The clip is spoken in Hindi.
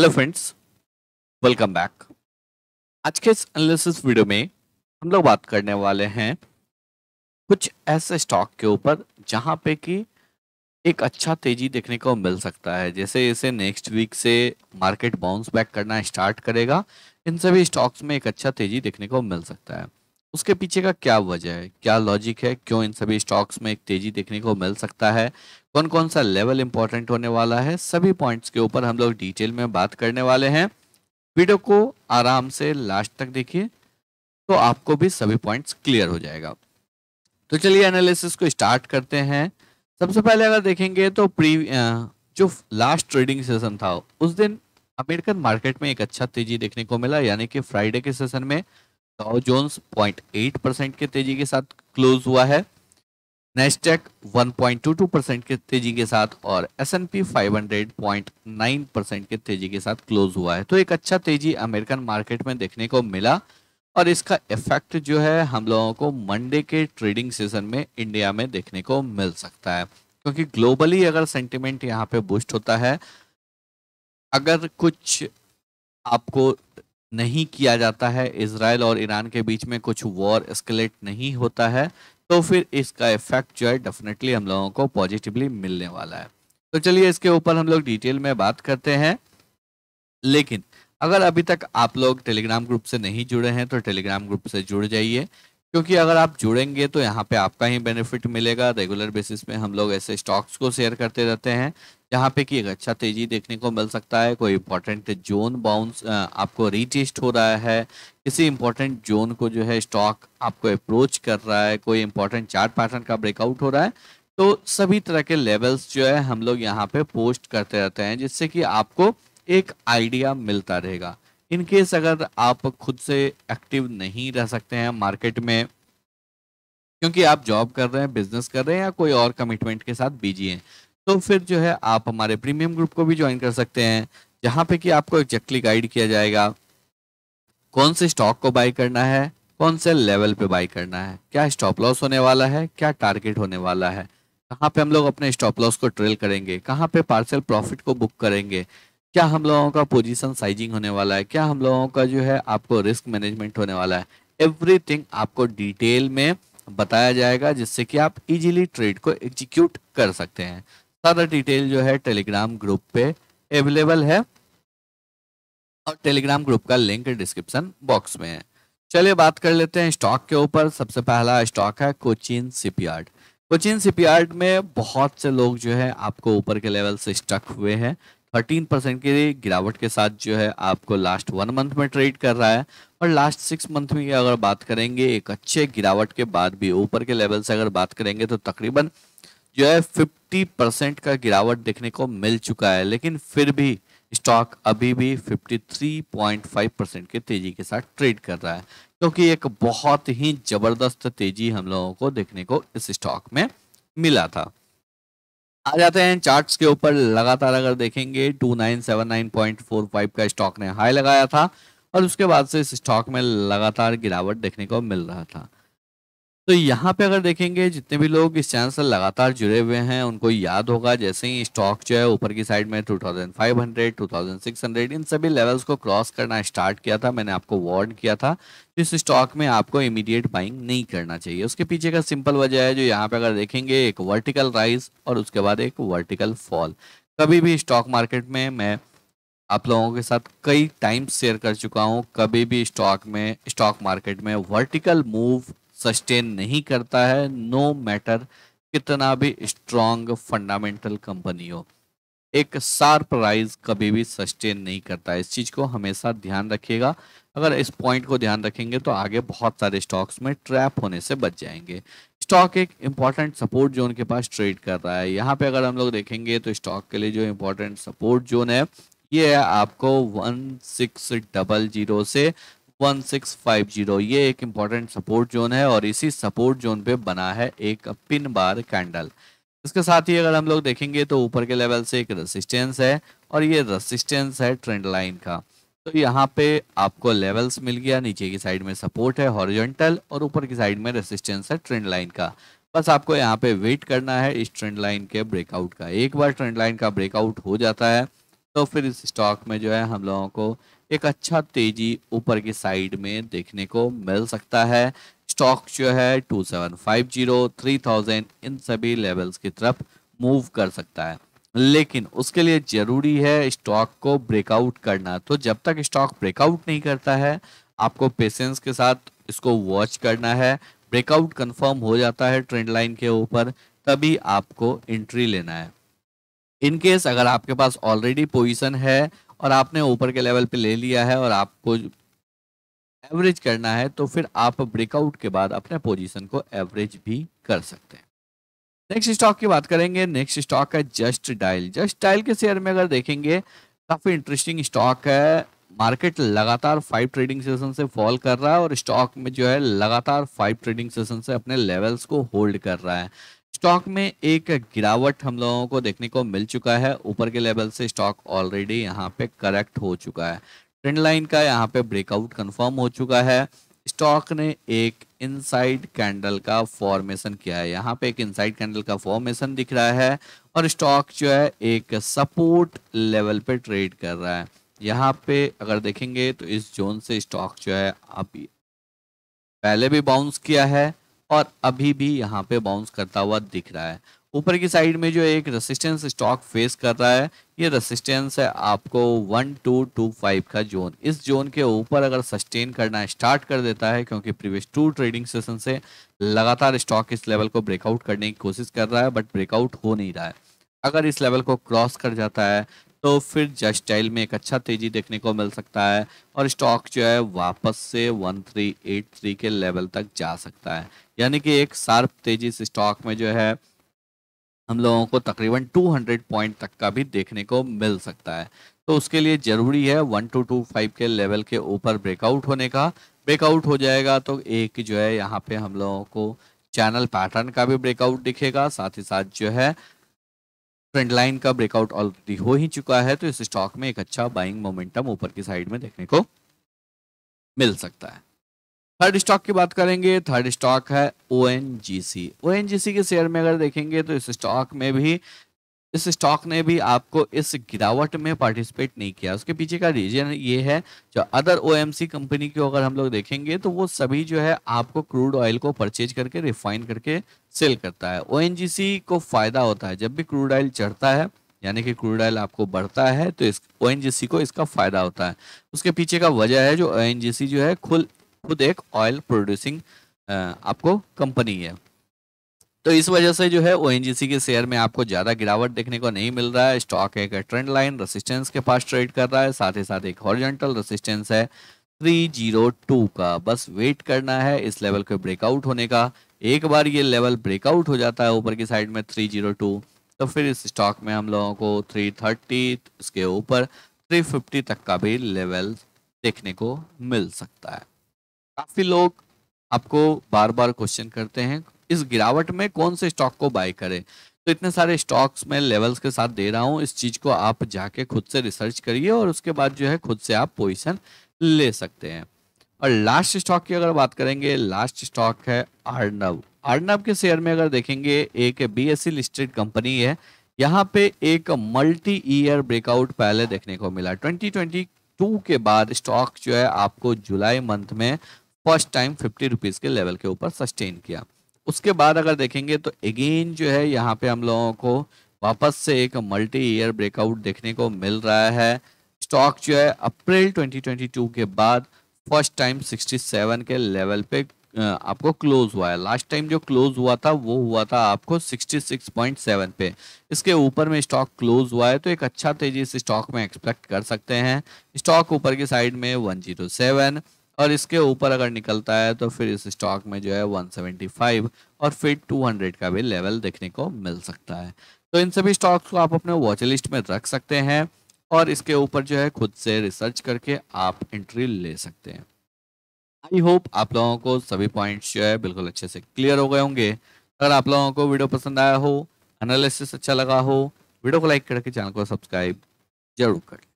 हेलो फ्रेंड्स वेलकम बैक आज के इस एनालिसिस वीडियो में हम लोग बात करने वाले हैं कुछ ऐसे स्टॉक के ऊपर जहां पे कि एक अच्छा तेजी देखने को मिल सकता है जैसे जैसे नेक्स्ट वीक से मार्केट बाउंस बैक करना स्टार्ट करेगा इन सभी स्टॉक्स में एक अच्छा तेजी देखने को मिल सकता है उसके पीछे का क्या वजह है क्या लॉजिक है क्यों इन सभी स्टॉक्स में एक तेजी देखने को मिल सकता है कौन कौन सा लेवल इंपॉर्टेंट होने वाला है सभी पॉइंट्स के ऊपर हम लोग डिटेल में बात करने वाले हैं वीडियो को आराम से लास्ट तक देखिए तो आपको भी सभी पॉइंट्स क्लियर हो जाएगा तो चलिए एनालिसिस को स्टार्ट करते हैं सबसे पहले अगर देखेंगे तो प्री जो लास्ट ट्रेडिंग सेशन था उस दिन अमेरिकन मार्केट में एक अच्छा तेजी देखने को मिला यानी कि फ्राइडे के सेशन में डाउ जोन्स 0.8 परसेंट के तेजी के साथ क्लोज हुआ है नेस्टेक 1.22 परसेंट के तेजी के साथ और एस एन पी परसेंट के तेजी के साथ क्लोज हुआ है तो एक अच्छा तेजी अमेरिकन मार्केट में देखने को मिला और इसका इफेक्ट जो है हम लोगों को मंडे के ट्रेडिंग सीजन में इंडिया में देखने को मिल सकता है क्योंकि ग्लोबली अगर सेंटिमेंट यहाँ पे बूस्ट होता है अगर कुछ आपको नहीं किया जाता है इसराइल और ईरान के बीच में कुछ वॉर एस्केलेट नहीं होता है तो फिर इसका इफेक्ट जो है डेफिनेटली हम लोगों को पॉजिटिवली मिलने वाला है तो चलिए इसके ऊपर हम लोग डिटेल में बात करते हैं लेकिन अगर अभी तक आप लोग टेलीग्राम ग्रुप से नहीं जुड़े हैं तो टेलीग्राम ग्रुप से जुड़ जाइए क्योंकि अगर आप जुड़ेंगे तो यहाँ पे आपका ही बेनिफिट मिलेगा रेगुलर बेसिस पे हम लोग ऐसे स्टॉक्स को शेयर करते रहते हैं यहाँ पे कि एक अच्छा तेजी देखने को मिल सकता है कोई इंपॉर्टेंट जोन बाउंस आपको रीटेस्ट हो रहा है किसी इंपॉर्टेंट जोन को जो है स्टॉक आपको अप्रोच कर रहा है कोई इंपॉर्टेंट चार्ट पैटर्न का ब्रेकआउट हो रहा है तो सभी तरह के लेवल्स जो है हम लोग यहाँ पे पोस्ट करते रहते हैं जिससे कि आपको एक आइडिया मिलता रहेगा इनकेस अगर आप खुद से एक्टिव नहीं रह सकते हैं मार्केट में क्योंकि आप जॉब कर रहे हैं बिजनेस कर रहे हैं या कोई और कमिटमेंट के साथ बिजी हैं तो फिर जो है आप हमारे प्रीमियम ग्रुप को भी ज्वाइन कर सकते हैं जहाँ पे कि आपको एक्जैक्टली गाइड किया जाएगा कौन से स्टॉक को बाई करना है कौन से लेवल पे बाई करना है क्या स्टॉप लॉस होने वाला है क्या टारगेट होने वाला है कहाँ पे हम लोग अपने स्टॉप लॉस को ट्रेल करेंगे कहाँ पे पार्सल प्रॉफिट को बुक करेंगे क्या हम लोगों का पोजीशन साइजिंग होने वाला है क्या हम लोगों का जो है आपको रिस्क मैनेजमेंट होने वाला है एवरीथिंग आपको डिटेल में बताया जाएगा जिससे कि आप इजीली ट्रेड को एग्जीक्यूट कर सकते हैं सारा डिटेल जो है टेलीग्राम ग्रुप पे अवेलेबल है और टेलीग्राम ग्रुप का लिंक डिस्क्रिप्शन बॉक्स में है चलिए बात कर लेते हैं स्टॉक के ऊपर सबसे पहला स्टॉक है कोचिन सिपियार्ड कोचिन सिपियार्ड में बहुत से लोग जो है आपको ऊपर के लेवल से स्टक हुए हैं थर्टीन परसेंट की गिरावट के साथ जो है आपको लास्ट वन मंथ में ट्रेड कर रहा है और लास्ट सिक्स मंथ में अगर बात करेंगे एक अच्छे गिरावट के बाद भी ऊपर के लेवल से अगर बात करेंगे तो तकरीबन जो है फिफ्टी परसेंट का गिरावट देखने को मिल चुका है लेकिन फिर भी स्टॉक अभी भी 53.5 परसेंट के तेजी के साथ ट्रेड कर रहा है क्योंकि एक बहुत ही जबरदस्त तेजी हम लोगों को देखने को इस स्टॉक में मिला था आ जाते हैं चार्ट्स के ऊपर लगातार अगर देखेंगे 2979.45 का स्टॉक ने हाई लगाया था और उसके बाद से इस स्टॉक में लगातार गिरावट देखने को मिल रहा था तो यहाँ पे अगर देखेंगे जितने भी लोग इस चैनल से लगातार जुड़े हुए हैं उनको याद होगा जैसे ही स्टॉक जो है ऊपर की साइड में 2500, 2600 इन सभी लेवल्स को क्रॉस करना स्टार्ट किया था मैंने आपको वार्न किया था इस स्टॉक में आपको इमीडिएट बाइंग नहीं करना चाहिए उसके पीछे का सिंपल वजह है जो यहाँ पे अगर देखेंगे एक वर्टिकल राइज और उसके बाद एक वर्टिकल फॉल कभी भी स्टॉक मार्केट में मैं आप लोगों के साथ कई टाइम शेयर कर चुका हूँ कभी भी स्टॉक में स्टॉक मार्केट में वर्टिकल मूव सस्टेन नहीं करता है नो मैटर कितना भी स्ट्रॉन्ग फंडामेंटल कंपनी हो एक सार प्राइस कभी भी सस्टेन नहीं करता है इस चीज़ को हमेशा ध्यान रखिएगा अगर इस पॉइंट को ध्यान रखेंगे तो आगे बहुत सारे स्टॉक्स में ट्रैप होने से बच जाएंगे स्टॉक एक इम्पॉर्टेंट सपोर्ट जोन के पास ट्रेड कर रहा है यहाँ पे अगर हम लोग देखेंगे तो स्टॉक के लिए जो इम्पोर्टेंट सपोर्ट जोन है ये है आपको वन सिक्स डबल जीरो से 1650 ये एक इम्पॉर्टेंट सपोर्ट जोन है और इसी सपोर्ट जोन पे बना है एक पिन बार कैंडल इसके साथ ही अगर हम लोग देखेंगे तो ऊपर के लेवल से एक रेसिस्टेंस है और ये रेसिस्टेंस है ट्रेंड लाइन का तो यहाँ पे आपको लेवल्स मिल गया नीचे की साइड में सपोर्ट है हॉरिजेंटल और ऊपर की साइड में रेसिस्टेंस है ट्रेंड लाइन का बस आपको यहाँ पे वेट करना है इस ट्रेंड लाइन के ब्रेकआउट का एक बार ट्रेंड लाइन का ब्रेकआउट हो जाता है तो फिर इस स्टॉक में जो है हम लोगों को एक अच्छा तेजी ऊपर की साइड में देखने को मिल सकता है स्टॉक जो है 2750, 3000 इन सभी लेवल्स की तरफ मूव कर सकता है लेकिन उसके लिए जरूरी है स्टॉक को ब्रेकआउट करना तो जब तक स्टॉक ब्रेकआउट नहीं करता है आपको पेशेंस के साथ इसको वॉच करना है ब्रेकआउट कंफर्म हो जाता है ट्रेंड लाइन के ऊपर तभी आपको एंट्री लेना है इनकेस अगर आपके पास ऑलरेडी पोजीशन है और आपने ऊपर के लेवल पे ले लिया है और आपको एवरेज करना है तो फिर आप ब्रेकआउट के बाद अपने पोजीशन को एवरेज भी कर सकते हैं नेक्स्ट स्टॉक की बात करेंगे नेक्स्ट स्टॉक है जस्ट डायल जस्ट डायल के शेयर में अगर देखेंगे काफ़ी इंटरेस्टिंग स्टॉक है मार्केट लगातार फाइव ट्रेडिंग सेशन से फॉल कर रहा है और स्टॉक में जो है लगातार फाइव ट्रेडिंग सेशन से अपने लेवल्स को होल्ड कर रहा है स्टॉक में एक गिरावट हम लोगों को देखने को मिल चुका है ऊपर के लेवल से स्टॉक ऑलरेडी यहाँ पे करेक्ट हो चुका है ट्रेंड लाइन का यहाँ पे ब्रेकआउट कंफर्म हो चुका है स्टॉक ने एक इनसाइड कैंडल का फॉर्मेशन किया है यहाँ पे एक इनसाइड कैंडल का फॉर्मेशन दिख रहा है और स्टॉक जो है एक सपोर्ट लेवल पे ट्रेड कर रहा है यहाँ पे अगर देखेंगे तो इस जोन से स्टॉक जो है अभी पहले भी बाउंस किया है और अभी भी यहाँ पे बाउंस करता हुआ दिख रहा है ऊपर की साइड में जो एक रेसिस्टेंस स्टॉक फेस कर रहा है ये रेसिस्टेंस है आपको वन टू टू फाइव का जोन इस जोन के ऊपर अगर सस्टेन करना स्टार्ट कर देता है क्योंकि प्रीवियस टू ट्रेडिंग सेशन से लगातार स्टॉक इस लेवल को ब्रेकआउट करने की कोशिश कर रहा है बट ब्रेकआउट हो नहीं रहा है अगर इस लेवल को क्रॉस कर जाता है तो फिर जस्टाइल में एक अच्छा तेजी देखने को मिल सकता है और स्टॉक जो है वापस से 1383 के लेवल तक जा सकता है यानी कि एक सार्प तेजी से स्टॉक में जो है हम लोगों को तकरीबन 200 पॉइंट तक का भी देखने को मिल सकता है तो उसके लिए ज़रूरी है वन टू टू फाइव के लेवल के ऊपर ब्रेकआउट होने का ब्रेकआउट हो जाएगा तो एक जो है यहाँ पे हम लोगों को चैनल पैटर्न का भी ब्रेकआउट दिखेगा साथ ही साथ जो है फ्रंट लाइन का ब्रेकआउट ऑलरेडी हो ही चुका है तो इस स्टॉक में एक अच्छा बाइंग मोमेंटम ऊपर की साइड में देखने को मिल सकता है थर्ड स्टॉक की बात करेंगे थर्ड स्टॉक है ओ एन जी सी ओ एन जी सी के शेयर में अगर देखेंगे तो इस स्टॉक में भी इस स्टॉक ने भी आपको इस गिरावट में पार्टिसिपेट नहीं किया उसके पीछे का रीजन ये है जो अदर ओएमसी कंपनी को अगर हम लोग देखेंगे तो वो सभी जो है आपको क्रूड ऑयल को परचेज करके रिफाइन करके सेल करता है ओ को फ़ायदा होता है जब भी क्रूड ऑयल चढ़ता है यानी कि क्रूड ऑयल आपको बढ़ता है तो इस ओ को इसका फ़ायदा होता है उसके पीछे का वजह है जो ओ जो है खुद खुद एक ऑयल प्रोड्यूसिंग आपको कंपनी है तो इस वजह से जो है ओ के शेयर में आपको ज़्यादा गिरावट देखने को नहीं मिल रहा है स्टॉक एक ट्रेंड लाइन रेसिस्टेंस के पास ट्रेड कर रहा है साथ ही साथ एक हॉरिजेंटल रेसिस्टेंस है 302 का बस वेट करना है इस लेवल के ब्रेकआउट होने का एक बार ये लेवल ब्रेकआउट हो जाता है ऊपर की साइड में 302 तो फिर इस स्टॉक में हम लोगों को 330 इसके ऊपर 350 तक का भी लेवल देखने को मिल सकता है काफ़ी लोग आपको बार बार क्वेश्चन करते हैं इस गिरावट में कौन से स्टॉक को बाय करें तो इतने सारे स्टॉक्स में लेवल्स के साथ दे रहा हूँ इस चीज़ को आप जाके खुद से रिसर्च करिए और उसके बाद जो है खुद से आप पोजिशन ले सकते हैं और लास्ट स्टॉक की अगर बात करेंगे लास्ट स्टॉक है अर्नब अर्नब के शेयर में अगर देखेंगे एक बी लिस्टेड कंपनी है यहाँ पे एक मल्टी ईयर ब्रेकआउट पहले देखने को मिला 2022 के बाद स्टॉक जो है आपको जुलाई मंथ में फर्स्ट टाइम फिफ्टी रुपीज़ के लेवल के ऊपर सस्टेन किया उसके बाद अगर देखेंगे तो अगेन जो है यहाँ पे हम लोगों को वापस से एक मल्टी ईयर ब्रेकआउट देखने को मिल रहा है स्टॉक जो है अप्रैल 2022 के बाद फर्स्ट टाइम 67 के लेवल पे आपको क्लोज हुआ है लास्ट टाइम जो क्लोज हुआ था वो हुआ था आपको 66.7 पे इसके ऊपर में स्टॉक क्लोज हुआ है तो एक अच्छा तेजी इस स्टॉक में एक्सपेक्ट कर सकते हैं स्टॉक ऊपर की साइड में 107 और इसके ऊपर अगर निकलता है तो फिर इस स्टॉक में जो है 175 और फिर 200 का भी लेवल देखने को मिल सकता है तो इन सभी स्टॉक्स को आप अपने वॉच लिस्ट में रख सकते हैं और इसके ऊपर जो है खुद से रिसर्च करके आप एंट्री ले सकते हैं आई होप आप लोगों को सभी पॉइंट्स जो है बिल्कुल अच्छे से क्लियर हो गए होंगे अगर आप लोगों को वीडियो पसंद आया हो एनालिसिस अच्छा लगा हो वीडियो को लाइक करके चैनल को सब्सक्राइब जरूर करें